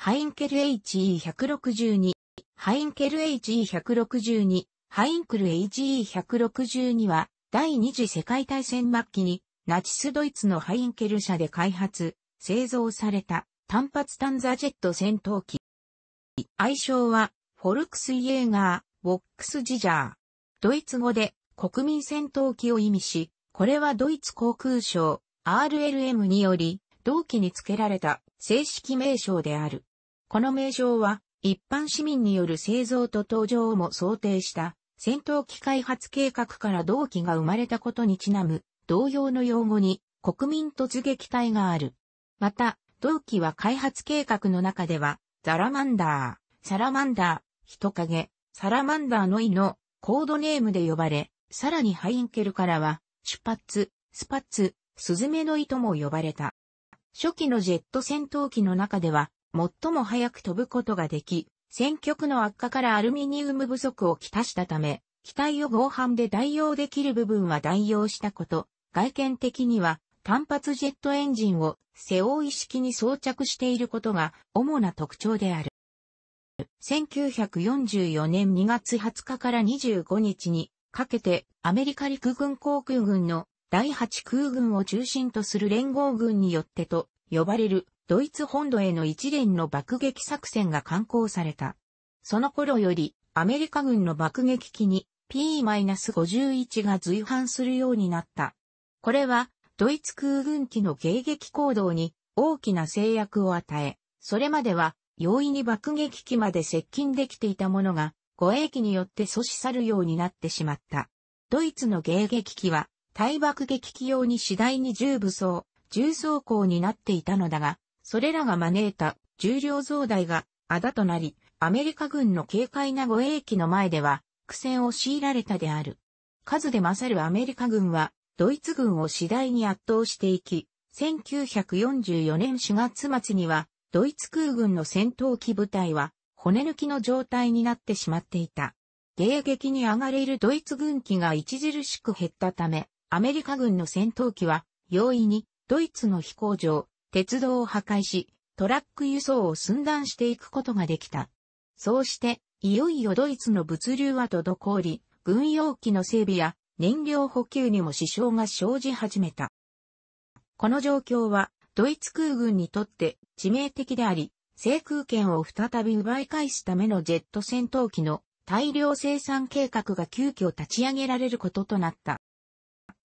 ハインケル HE162、ハインケル HE162、ハインクル HE162 は、第二次世界大戦末期に、ナチスドイツのハインケル社で開発、製造された単発タンザジェット戦闘機。愛称は、フォルクスイエーガー、ボックスジジャー。ドイツ語で国民戦闘機を意味し、これはドイツ航空省 RLM により、同期に付けられた正式名称である。この名称は、一般市民による製造と登場をも想定した戦闘機開発計画から同期が生まれたことにちなむ同様の用語に国民突撃隊がある。また、同期は開発計画の中ではザラマンダー、サラマンダー、人影、サラマンダーの意のコードネームで呼ばれ、さらにハインケルからは出発、スパッツ、スズメの意とも呼ばれた。初期のジェット戦闘機の中では最も早く飛ぶことができ、戦局の悪化からアルミニウム不足をきたしたため、機体を合板で代用できる部分は代用したこと、外見的には単発ジェットエンジンを背負い式に装着していることが主な特徴である。1944年2月20日から25日にかけてアメリカ陸軍航空軍の第8空軍を中心とする連合軍によってと呼ばれるドイツ本土への一連の爆撃作戦が刊行された。その頃より、アメリカ軍の爆撃機に P-51 が随伴するようになった。これは、ドイツ空軍機の迎撃行動に大きな制約を与え、それまでは容易に爆撃機まで接近できていたものが、護衛機によって阻止さるようになってしまった。ドイツの迎撃機は、対爆撃機用に次第に重武装、重装甲になっていたのだが、それらが招いた重量増大があだとなり、アメリカ軍の軽快な護衛機の前では苦戦を強いられたである。数で勝るアメリカ軍は、ドイツ軍を次第に圧倒していき、1944年4月末には、ドイツ空軍の戦闘機部隊は、骨抜きの状態になってしまっていた。迎撃に上がれるドイツ軍機が著しく減ったため、アメリカ軍の戦闘機は、容易に、ドイツの飛行場、鉄道を破壊し、トラック輸送を寸断していくことができた。そうして、いよいよドイツの物流は滞り、軍用機の整備や燃料補給にも支障が生じ始めた。この状況は、ドイツ空軍にとって致命的であり、制空権を再び奪い返すためのジェット戦闘機の大量生産計画が急遽立ち上げられることとなった。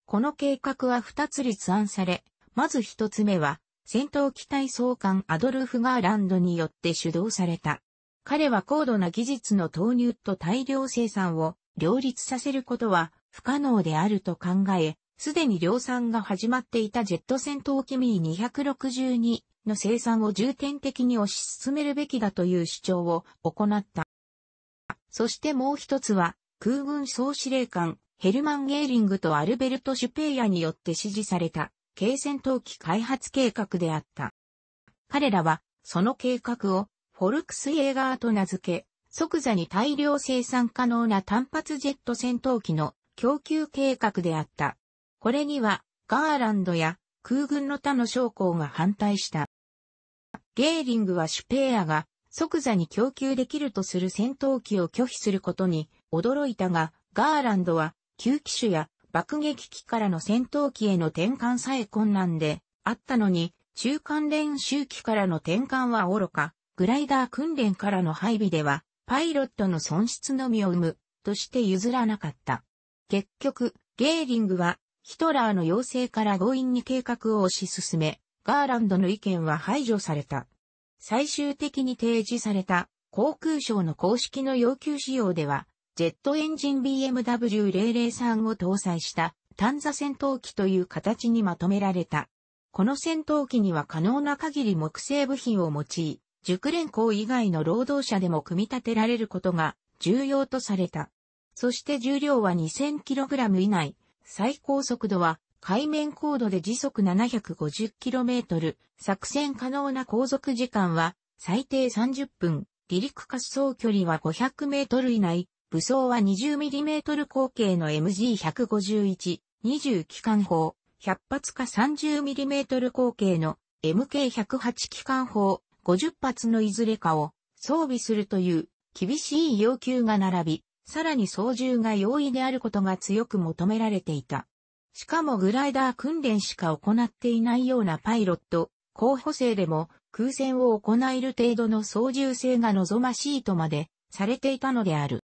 この計画は二つ立案され、まず一つ目は、戦闘機体総監アドルフ・ガーランドによって主導された。彼は高度な技術の投入と大量生産を両立させることは不可能であると考え、すでに量産が始まっていたジェット戦闘機ミー2 6 2の生産を重点的に推し進めるべきだという主張を行った。そしてもう一つは、空軍総司令官、ヘルマン・ゲーリングとアルベルト・シュペイヤによって支持された、軽戦闘機開発計画であった。彼らは、その計画を、フォルクスエーガーと名付け、即座に大量生産可能な単発ジェット戦闘機の供給計画であった。これには、ガーランドや空軍の他の将校が反対した。ゲーリングはシュペーアが即座に供給できるとする戦闘機を拒否することに驚いたが、ガーランドは旧機種や爆撃機からの戦闘機への転換さえ困難であったのに、中間練習機からの転換は愚か、グライダー訓練からの配備では、パイロットの損失のみを生む、として譲らなかった。結局、ゲーリングは、ヒトラーの要請から強引に計画を推し進め、ガーランドの意見は排除された。最終的に提示された、航空省の公式の要求仕様では、ジェットエンジン BMW003 を搭載した単座戦闘機という形にまとめられた。この戦闘機には可能な限り木製部品を用い、熟練工以外の労働者でも組み立てられることが重要とされた。そして重量は 2000kg 以内、最高速度は海面高度で時速 750km、作戦可能な航続時間は最低30分、離陸滑走距離は 500m 以内、武装は 20mm 口径の MG151、20機関砲、100発か 30mm 口径の MK108 機関砲、50発のいずれかを装備するという厳しい要求が並び、さらに操縦が容易であることが強く求められていた。しかもグライダー訓練しか行っていないようなパイロット、候補生でも空戦を行える程度の操縦性が望ましいとまでされていたのである。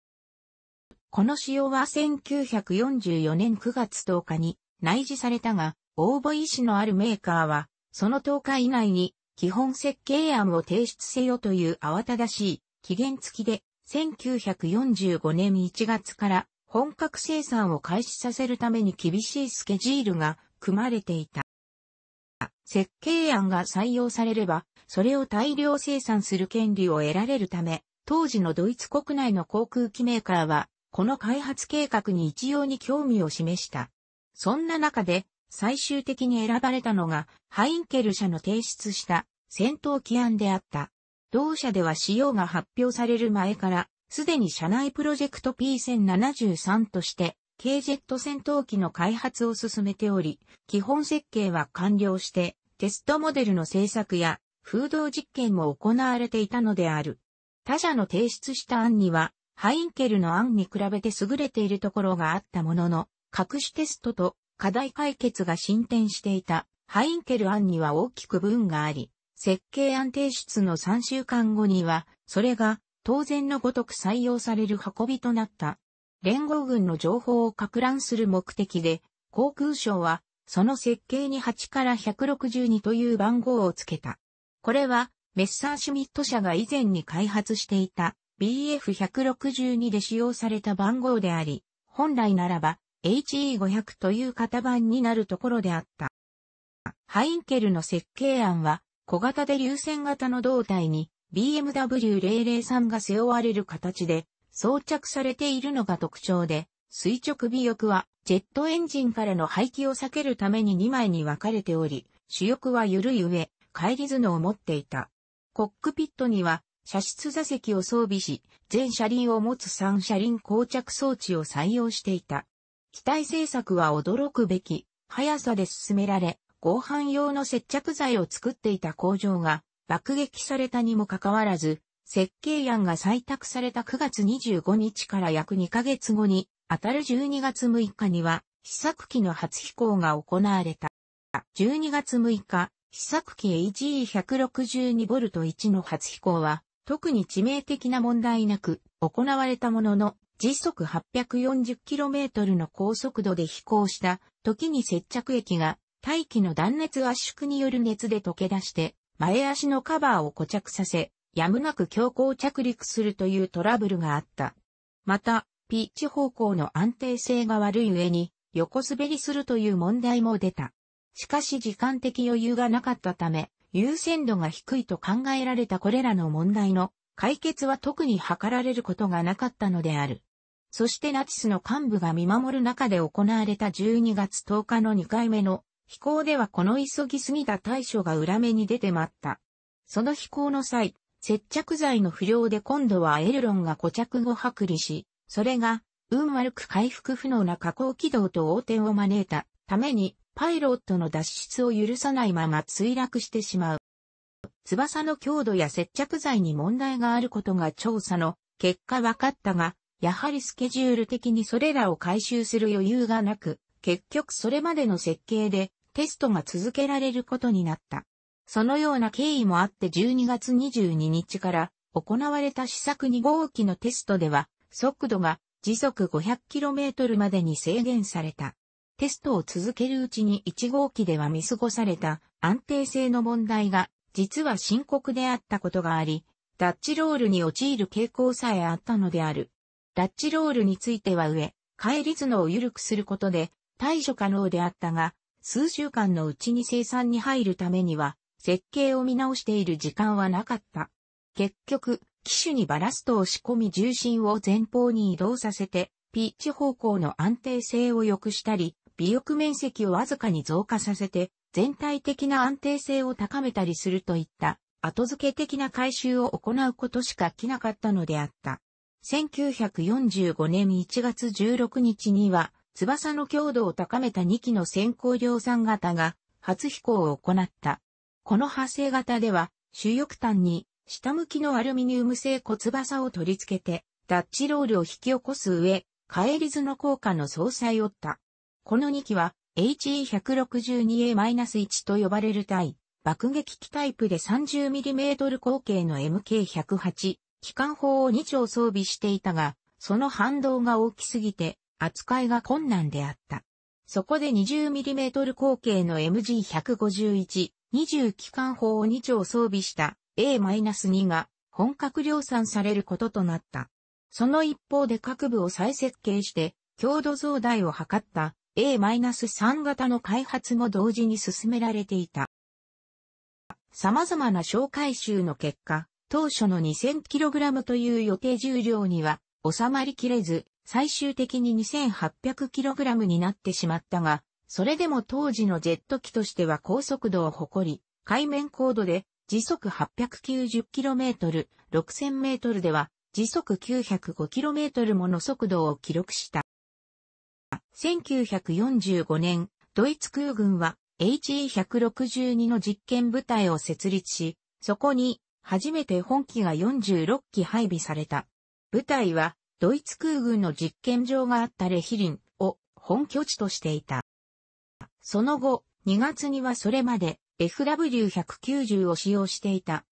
この使用は1944年9月10日に内示されたが、応募意思のあるメーカーは、その10日以内に基本設計案を提出せよという慌ただしい期限付きで、1945年1月から本格生産を開始させるために厳しいスケジュールが組まれていた。設計案が採用されれば、それを大量生産する権利を得られるため、当時のドイツ国内の航空機メーカーは、この開発計画に一様に興味を示した。そんな中で、最終的に選ばれたのが、ハインケル社の提出した戦闘機案であった。同社では仕様が発表される前から、すでに社内プロジェクト P1073 として、K ジェット戦闘機の開発を進めており、基本設計は完了して、テストモデルの製作や、風洞実験も行われていたのである。他社の提出した案には、ハインケルの案に比べて優れているところがあったものの、各種テストと課題解決が進展していたハインケル案には大きく分があり、設計案提出の3週間後には、それが当然のごとく採用される運びとなった。連合軍の情報を拡乱する目的で、航空省は、その設計に8から162という番号をつけた。これは、メッサーシュミット社が以前に開発していた BF162 で使用された番号であり、本来ならば HE500 という型番になるところであった。ハインケルの設計案は、小型で流線型の胴体に BMW003 が背負われる形で装着されているのが特徴で、垂直尾翼はジェットエンジンからの排気を避けるために2枚に分かれており、主翼は緩い上、返り頭脳を持っていた。コックピットには車室座席を装備し、全車輪を持つ3車輪膠着装置を採用していた。機体製作は驚くべき、速さで進められ、合板用の接着剤を作っていた工場が爆撃されたにもかかわらず、設計案が採択された9月25日から約2ヶ月後に、当たる12月6日には、試作機の初飛行が行われた。12月6日、試作機 AG162V1 の初飛行は、特に致命的な問題なく行われたものの、時速 840km の高速度で飛行した時に接着液が大気の断熱圧縮による熱で溶け出して、前足のカバーを固着させ、やむなく強行着陸するというトラブルがあった。また、ピッチ方向の安定性が悪い上に、横滑りするという問題も出た。しかし時間的余裕がなかったため、優先度が低いと考えられたこれらの問題の解決は特に図られることがなかったのである。そしてナチスの幹部が見守る中で行われた12月10日の2回目の飛行ではこの急ぎすぎた対処が裏目に出てまった。その飛行の際、接着剤の不良で今度はエルロンが固着後剥離し、それが運悪く回復不能な下降軌道と横転を招いたためにパイロットの脱出を許さないまま墜落してしまう。翼の強度や接着剤に問題があることが調査の結果分かったが、やはりスケジュール的にそれらを回収する余裕がなく、結局それまでの設計でテストが続けられることになった。そのような経緯もあって12月22日から行われた試作2号機のテストでは、速度が時速 500km までに制限された。テストを続けるうちに1号機では見過ごされた安定性の問題が実は深刻であったことがあり、ダッチロールに陥る傾向さえあったのである。ダッチロールについては上、返り頭を緩くすることで対処可能であったが、数週間のうちに生産に入るためには、設計を見直している時間はなかった。結局、機種にバラストを仕込み重心を前方に移動させて、ピッチ方向の安定性を良くしたり、尾翼面積をわずかに増加させて、全体的な安定性を高めたりするといった後付け的な改修を行うことしか来なかったのであった。1945年1月16日には、翼の強度を高めた2機の先行量産型が初飛行を行った。この派生型では、主翼端に下向きのアルミニウム製小翼を取り付けて、ダッチロールを引き起こす上、帰り図の効果の総裁をった。この2機は HE162A-1 と呼ばれる対爆撃機タイプで 30mm 口径の MK108 機関砲を2丁装備していたが、その反動が大きすぎて扱いが困難であった。そこで 20mm 口径の MG151、20機関砲を2丁装備した A-2 が本格量産されることとなった。その一方で各部を再設計して、強度増大を図った A-3 型の開発も同時に進められていた。様々な小回収の結果、当初の 2000kg という予定重量には収まりきれず、最終的に 2800kg になってしまったが、それでも当時のジェット機としては高速度を誇り、海面高度で時速 890km、6000m では時速 905km もの速度を記録した。1945年、ドイツ空軍は HE162 の実験部隊を設立し、そこに初めて本機が46機配備された。部隊はドイツ空軍の実験場があったレヒリンを本拠地としていた。その後、2月にはそれまで FW190 を使用していた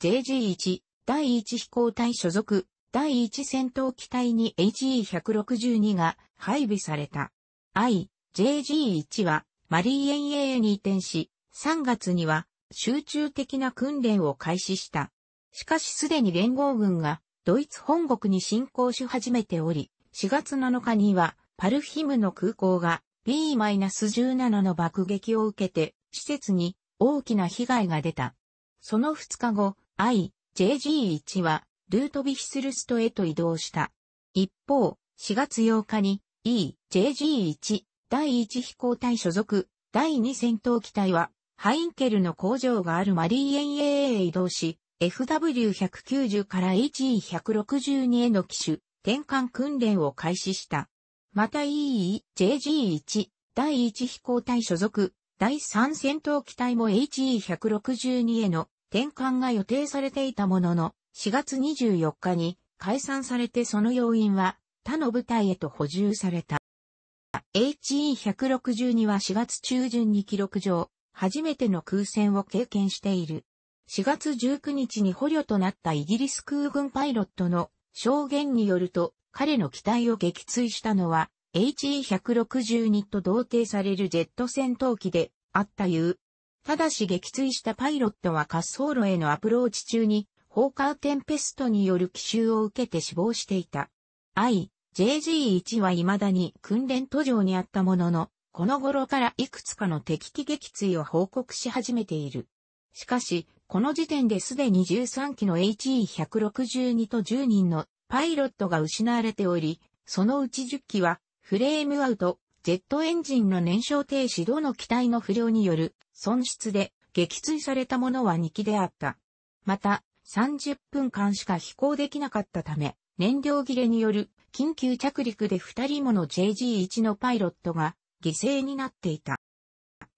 IJG1 第1飛行隊所属第1戦闘機体に HE162 が配備された。IJG1 はマリーエン・エーに移転し、3月には集中的な訓練を開始した。しかしすでに連合軍がドイツ本国に侵攻し始めており、4月7日にはパルヒムの空港が B-17 の爆撃を受けて施設に大きな被害が出た。その2日後、IJG1 はルートヴィヒスルストへと移動した。一方、4月8日に EJG1 第1飛行隊所属第2戦闘機隊はハインケルの工場があるマリーエン a へ移動し FW190 から HE162 への機種転換訓練を開始した。また EEJG1 第1飛行隊所属第3戦闘機隊も HE162 への転換が予定されていたものの4月24日に解散されてその要因は他の部隊へと補充された。HE162 は4月中旬に記録上、初めての空戦を経験している。4月19日に捕虜となったイギリス空軍パイロットの証言によると、彼の機体を撃墜したのは HE162 と同定されるジェット戦闘機であったいう。ただし撃墜したパイロットは滑走路へのアプローチ中にホーカーテンペストによる奇襲を受けて死亡していた。IJG1 は未だに訓練途上にあったものの、この頃からいくつかの敵機撃墜を報告し始めている。しかし、この時点ですでに13機の HE162 と10人のパイロットが失われており、そのうち10機はフレームアウト、ジェットエンジンの燃焼停止等の機体の不良による損失で撃墜されたものは2機であった。また、30分間しか飛行できなかったため、燃料切れによる緊急着陸で2人もの JG1 のパイロットが犠牲になっていた。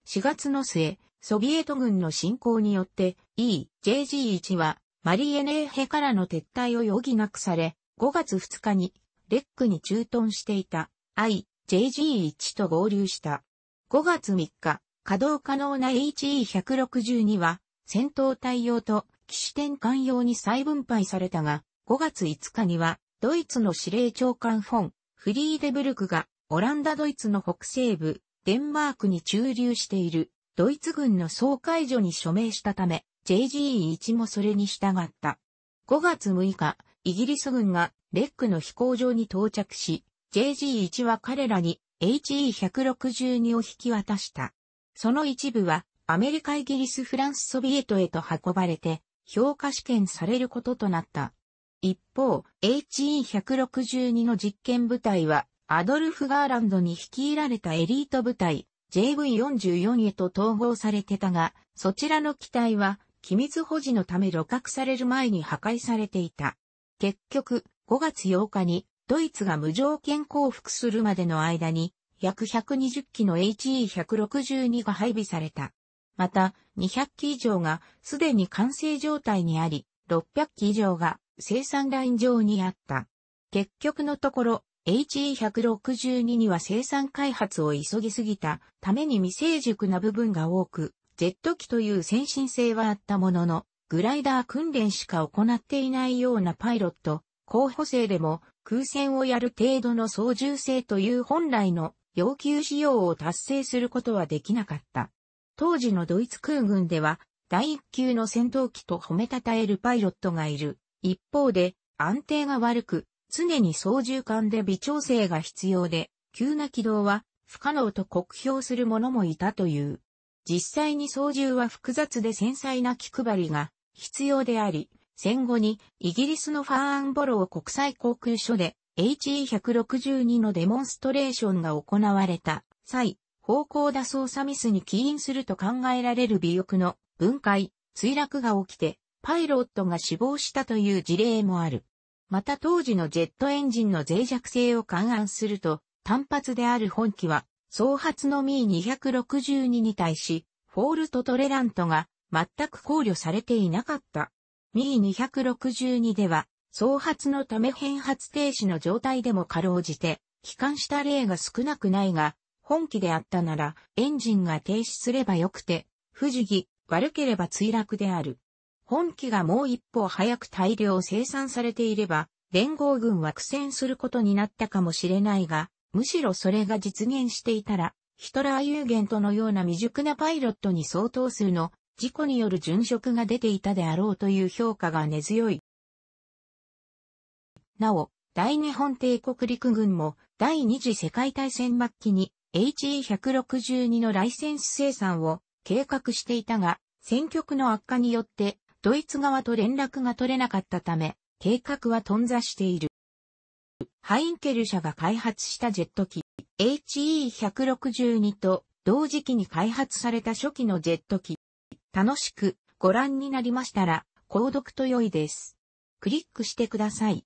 4月の末、ソビエト軍の侵攻によって E-JG1 はマリエネーヘからの撤退を余儀なくされ、5月2日にレックに駐屯していた I-JG1 と合流した。5月3日、稼働可能な HE162 は戦闘対応と騎士転換用に再分配されたが、5月5日には、ドイツの司令長官フォン、フリーデブルクが、オランダドイツの北西部、デンマークに駐留している、ドイツ軍の総解除に署名したため、JGE1 もそれに従った。5月6日、イギリス軍がレックの飛行場に到着し、JG1 は彼らに HE162 を引き渡した。その一部はアメリカイギリスフランスソビエトへと運ばれて、評価試験されることとなった。一方、HE162 の実験部隊は、アドルフ・ガーランドに率いられたエリート部隊、JV44 へと統合されてたが、そちらの機体は、機密保持のため露獲される前に破壊されていた。結局、5月8日に、ドイツが無条件降伏するまでの間に、約120機の HE162 が配備された。また、200機以上がすでに完成状態にあり、600機以上が生産ライン上にあった。結局のところ、HE162 には生産開発を急ぎすぎたために未成熟な部分が多く、ジェット機という先進性はあったものの、グライダー訓練しか行っていないようなパイロット、候補生でも空戦をやる程度の操縦性という本来の要求仕様を達成することはできなかった。当時のドイツ空軍では、第1級の戦闘機と褒めたたえるパイロットがいる。一方で、安定が悪く、常に操縦艦で微調整が必要で、急な軌道は不可能と酷評する者もいたという。実際に操縦は複雑で繊細な気配りが必要であり、戦後にイギリスのファーアンボロー国際航空所で HE162 のデモンストレーションが行われた際、方向打操作ミスに起因すると考えられる尾翼の分解、墜落が起きて、パイロットが死亡したという事例もある。また当時のジェットエンジンの脆弱性を勘案すると、単発である本機は、総発の Mi262 に対し、フォールトトレラントが全く考慮されていなかった。Mi262 では、総発のため変発停止の状態でもかろうじて、帰還した例が少なくないが、本気であったなら、エンジンが停止すればよくて、不自。議、悪ければ墜落である。本機がもう一歩早く大量生産されていれば、連合軍は苦戦することになったかもしれないが、むしろそれが実現していたら、ヒトラー有限とのような未熟なパイロットに相当数の事故による殉職が出ていたであろうという評価が根強い。なお、大日本帝国陸軍も第二次世界大戦末期に HE162 のライセンス生産を計画していたが、戦局の悪化によってドイツ側と連絡が取れなかったため、計画は頓挫している。ハインケル社が開発したジェット機 HE162 と同時期に開発された初期のジェット機。楽しくご覧になりましたら、購読と良いです。クリックしてください。